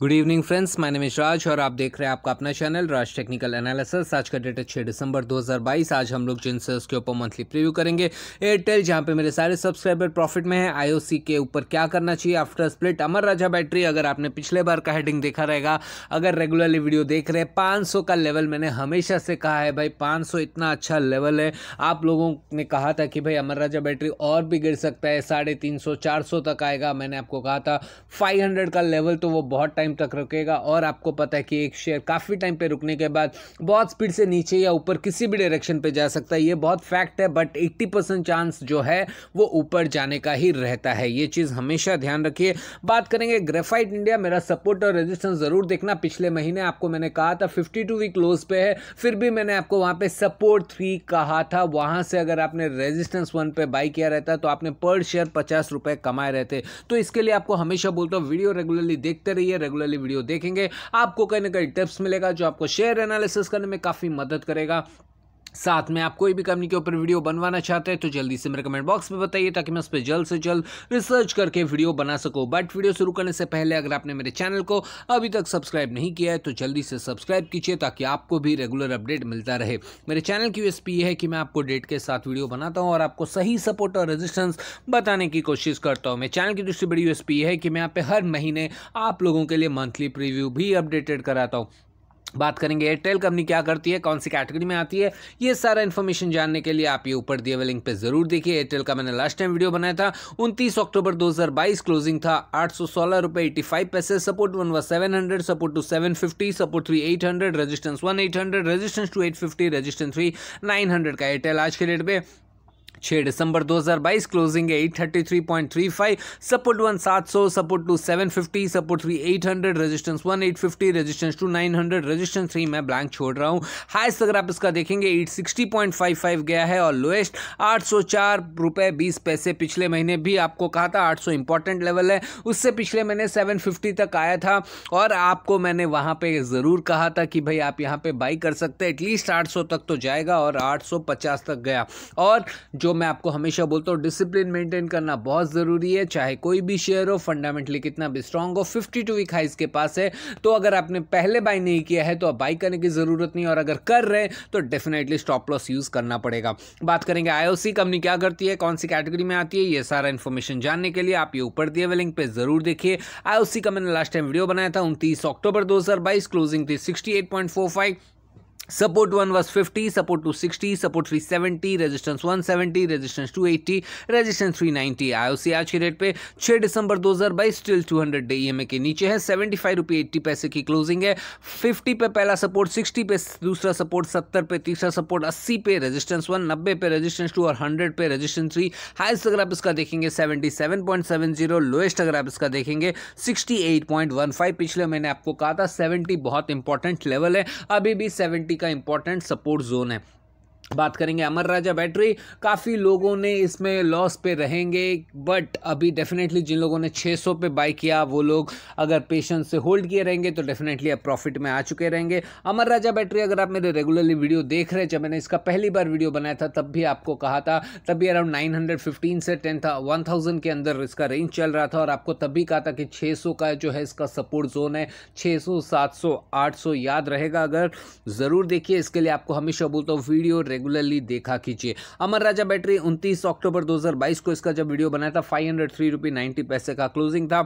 good evening friends my name Raj और आप देख रहे हैं आपका अपना चैनल राज टेक्निकल एनालिसिस आज का डेट है छः दिसंबर 2022 आज हम लोग जिन शेयर्स के ऊपर मंथली प्रीव्यू करेंगे एयरटेल जहां पे मेरे सारे सब्सक्राइबर प्रॉफिट में है आईओसी के ऊपर क्या करना चाहिए after split Amara Raja battery अगर आपने पिछले बार का हेडिंग देखा रहेगा अगर रेगुलरली वीडियो देख रहे हैं पाँच का लेवल मैंने हमेशा से कहा है भाई पाँच इतना अच्छा लेवल है आप लोगों ने कहा था कि भाई अमर राजा बैटरी और भी गिर सकता है साढ़े तीन तक आएगा मैंने आपको कहा था फाइव का लेवल तो वो बहुत टाइम टाइम तक रुकेगा और आपको पता है कि एक शेयर काफ़ी टाइम पे रुकने के बाद बहुत स्पीड से नीचे या ऊपर किसी भी डायरेक्शन पे जा सकता है ये बहुत फैक्ट है बट 80 परसेंट चांस जो है वो ऊपर जाने का ही रहता है ये चीज़ हमेशा ध्यान रखिए बात करेंगे ग्रेफाइट इंडिया मेरा सपोर्ट और रजिस्टेंस ज़रूर देखना पिछले महीने आपको मैंने कहा था फिफ्टी वीक क्लोज पे है फिर भी मैंने आपको वहाँ पर सपोर्ट थ्री कहा था वहाँ से अगर आपने रेजिस्टेंस वन पर बाई किया रहता तो आपने पर शेयर पचास रुपये कमाए रहते तो इसके लिए आपको हमेशा बोलता हूँ वीडियो रेगुलरली देखते रहिए रेगुलर रेगुलरली वीडियो देखेंगे आपको कहीं ना कहीं टिप्स मिलेगा जो आपको शेयर एनालिसिस करने में काफ़ी मदद करेगा साथ में आप कोई भी कंपनी के ऊपर वीडियो बनवाना चाहते हैं तो जल्दी से मेरे कमेंट बॉक्स में बताइए ताकि मैं उस पर जल्द से जल्द रिसर्च करके वीडियो बना सकूँ बट वीडियो शुरू करने से पहले अगर आपने मेरे चैनल को अभी तक सब्सक्राइब नहीं किया है तो जल्दी से सब्सक्राइब कीजिए ताकि आपको भी रेगुलर अपडेट मिलता रहे मेरे चैनल की यूएसपी ये है कि मैं आपको डेट के साथ वीडियो बनाता हूँ और आपको सही सपोर्ट और रेजिस्टेंस बताने की कोशिश करता हूँ मेरे चैनल की दूसरी बड़ी यूएसपी ये है कि मैं यहाँ पे हर महीने आप लोगों के लिए मंथली प्रिव्यू भी अपडेटेड कराता हूँ बात करेंगे एयरटेल कंपनी क्या करती है कौन सी कैटेगरी में आती है ये सारा इन्फॉर्मेशन जानने के लिए आप ये ऊपर दिए हुए लिंक पे जरूर देखिए एयरटेल का मैंने लास्ट टाइम वीडियो बनाया था उनतीस अक्टूबर 2022 क्लोजिंग था आठ सौ सोलह रुपये एटी फाइव पैसे सपोर्ट वन व seven hundred support two seven fifty support three eight hundred resistance one eight hundred resistance two eight fifty resistance three nine hundred का एयरटेल आज के डेट में छः दिसंबर 2022 क्लोजिंग है 833.35 support one 700 support two 750 support three 800 resistance one 850 resistance two 900 resistance three मैं blank छोड़ रहा हूँ हाइस्ट अगर आप इसका देखेंगे 860.55 गया है और लोएस्ट आठ सौ बीस पैसे पिछले महीने भी आपको कहा था 800 इंपॉर्टेंट लेवल है उससे पिछले महीने सेवन तक आया था और आपको मैंने वहाँ पर ज़रूर कहा था कि भाई आप यहाँ पर बाई कर सकते हैं एटलीस्ट आठ तक तो जाएगा और आठ तक गया और जो जो मैं आपको हमेशा बोलता हूँ डिसिप्लिन मेंटेन करना बहुत ज़रूरी है चाहे कोई भी शेयर हो फंडामेंटली कितना भी स्ट्रांग हो फिफ्टी टू वीक हाइस के पास है तो अगर आपने पहले बाई नहीं किया है तो अब बाई करने की ज़रूरत नहीं और अगर कर रहे हैं तो डेफिनेटली स्टॉप लॉस यूज़ करना पड़ेगा बात करेंगे आई कंपनी क्या करती है कौन सी कैटेगरी में आती है ये सारा इन्फॉर्मेशन जानने के लिए आप ये ऊपर दिए हुए लिंक पर ज़रूर देखिए आई का मैंने लास्ट टाइम वीडियो बनाया था उनतीस अक्टूबर दो क्लोजिंग थी sixty support one was fifty support two sixty support three seventy resistance one seventy resistance two eighty resistance three ninety IOC आज के रेट पे छह दिसंबर दो हज़ार बाईस still two hundred day E M A के नीचे है सेवेंटी फाइव रुपये एट्टी पैसे की क्लोजिंग है फिफ्टी पे पहला सपोर्ट सिक्सटी पे दूसरा सपोर्ट सत्तर पे तीसरा सपोर्ट अस्सी पे रजिस्टेंस वन नब्बे पे रजिस्टेंस टू और हंड्रेड पे रजिस्टेंस थ्री हाइस्ट अगर आप इसका देखेंगे seventy seven point seven zero lowest अगर आप इसका देखेंगे sixty eight point one five पिछले मैंने आपको कहा था सेवेंटी बहुत इंपॉर्टेंट लेवल है अभी भी सेवेंटी का इंपॉर्टेंट सपोर्ट जोन है बात करेंगे अमर राजा बैटरी काफ़ी लोगों ने इसमें लॉस पे रहेंगे बट अभी डेफिनेटली जिन लोगों ने 600 पे बाई किया वो लोग अगर पेशेंस से होल्ड किए रहेंगे तो डेफिनेटली अब प्रॉफिट में आ चुके रहेंगे अमर राजा बैटरी अगर आप मेरे रेगुलरली वीडियो देख रहे हैं जब मैंने इसका पहली बार वीडियो बनाया था तब भी आपको कहा था तब भी अराउंड नाइन से टेन था वन के अंदर इसका रेंज चल रहा था और आपको तब भी कहा था कि छः का जो है इसका सपोर्ट जोन है छः सौ याद रहेगा अगर ज़रूर देखिए इसके लिए आपको हमेशा बोलता हूँ वीडियो रेगुलरली देखा कीजिए अमर राजा बैटरी 29 अक्टूबर 2022 को इसका जब वीडियो बनाया था five hundred three rupee ninety पैसे का क्लोजिंग था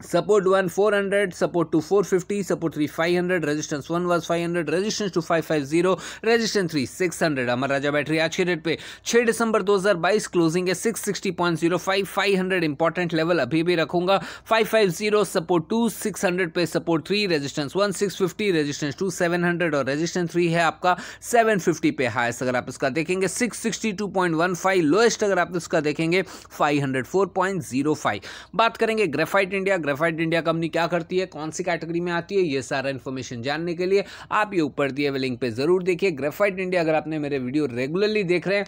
support 1 400 support 2 450 support 3 500 resistance 1 was 500 resistance 2 550 resistance 3 600 Amara Raja battery आज के डेट पे 6 दिसंबर 2022 क्लोजिंग है 660.05 500 इंपॉर्टेंट लेवल अभी भी रखूंगा 550 सपोर्ट 2 600 पे सपोर्ट 3 रेजिस्टेंस 1 650 रेजिस्टेंस 2 700 और रेजिस्टेंस 3 है आपका 750 पे हाईएस्ट अगर आप इसका देखेंगे 662.15 लोएस्ट अगर आप इसका देखेंगे 504.05 बात करेंगे graphite India graphite India company क्या करती है कौन सी कैटेगरी में आती है ये सारा इन्फॉर्मेशन जानने के लिए आप ये ऊपर दिए हुए लिंक पर जरूर देखिए ग्रेफाइट इंडिया अगर आपने मेरे वीडियो रेगुलरली देख रहे हैं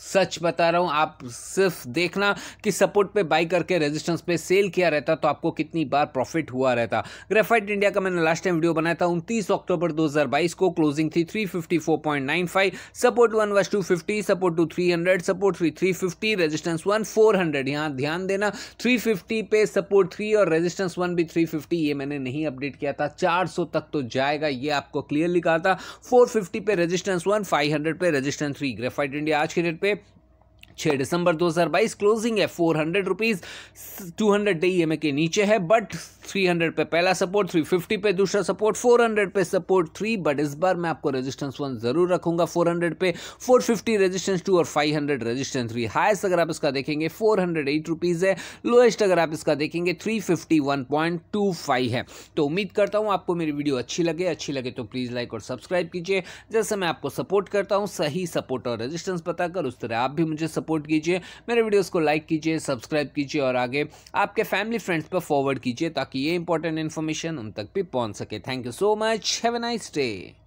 सच बता रहा हूँ आप सिर्फ देखना कि सपोर्ट पे बाई करके रेजिस्टेंस पे सेल किया रहता तो आपको कितनी बार प्रॉफिट हुआ रहता ग्रेफाइट इंडिया का मैंने लास्ट टाइम वीडियो बनाया था उनतीस अक्टूबर 2022 को क्लोजिंग थी 354.95 support one was two fifty support two three hundred support three three fifty resistance one four hundred यहाँ ध्यान देना थ्री फिफ्टी पे सपोर्ट थ्री और रेजिस्टेंस वन भी थ्री फिफ्टी ये मैंने नहीं अपडेट किया था चार सौ तक तो जाएगा ये आपको क्लियरली कहा था फोर फिफ्टी पे रेजिस्टेंस वन फाइव हंड्रेड पे रेजिस्टेंस थ्री ग्रेफाइट इंडिया आज के डेट पे হবে छः दिसंबर 2022 क्लोजिंग है four hundred rupees two hundred A के नीचे है बट 300 पे पहला सपोर्ट 350 पे दूसरा सपोर्ट 400 पे सपोर्ट थ्री बट इस बार मैं आपको रेजिस्टेंस वन जरूर रखूंगा 400 पे 450 रेजिस्टेंस टू और 500 रेजिस्टेंस थ्री हाइस्ट अगर आप इसका देखेंगे फोर हंड्रेड रुपीज़ है लोएस्ट अगर आप इसका देखेंगे 351.25 है तो उम्मीद करता हूँ आपको मेरी वीडियो अच्छी लगे अच्छी लगे तो प्लीज़ लाइक और सब्सक्राइब कीजिए जैसे मैं आपको सपोर्ट करता हूँ सही सपोर्ट और रेजिस्टेंस बताकर उस तरह आप भी मुझे सपोर्ट सपोर्ट कीजिए मेरे वीडियोज़ को लाइक कीजिए सब्सक्राइब कीजिए और आगे आपके फैमिली फ्रेंड्स पर फॉरवर्ड कीजिए ताकि ये इंपॉर्टेंट इन्फॉर्मेशन उन तक भी पहुँच सके thank you so much have a nice day